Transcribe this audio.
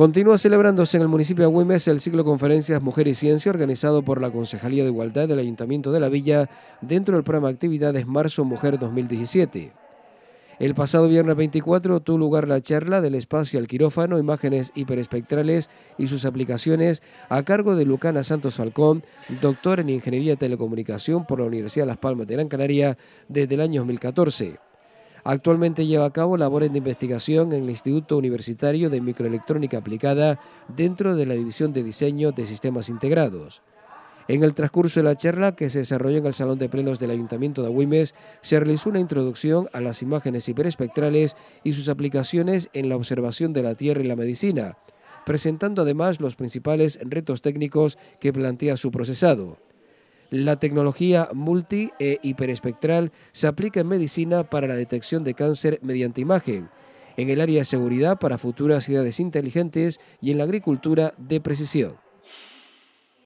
Continúa celebrándose en el municipio de Güemes el ciclo Conferencias Mujer y Ciencia organizado por la Concejalía de Igualdad del Ayuntamiento de la Villa dentro del programa Actividades Marzo Mujer 2017. El pasado viernes 24 tuvo lugar la charla del espacio al quirófano, imágenes hiperespectrales y sus aplicaciones a cargo de Lucana Santos Falcón, doctor en Ingeniería de Telecomunicación por la Universidad de Las Palmas de Gran Canaria desde el año 2014. Actualmente lleva a cabo labores de investigación en el Instituto Universitario de Microelectrónica Aplicada dentro de la División de Diseño de Sistemas Integrados. En el transcurso de la charla que se desarrolló en el Salón de Plenos del Ayuntamiento de Agüimes, se realizó una introducción a las imágenes hiperespectrales y sus aplicaciones en la observación de la Tierra y la medicina, presentando además los principales retos técnicos que plantea su procesado. La tecnología multi e hiperespectral se aplica en medicina para la detección de cáncer mediante imagen, en el área de seguridad para futuras ciudades inteligentes y en la agricultura de precisión.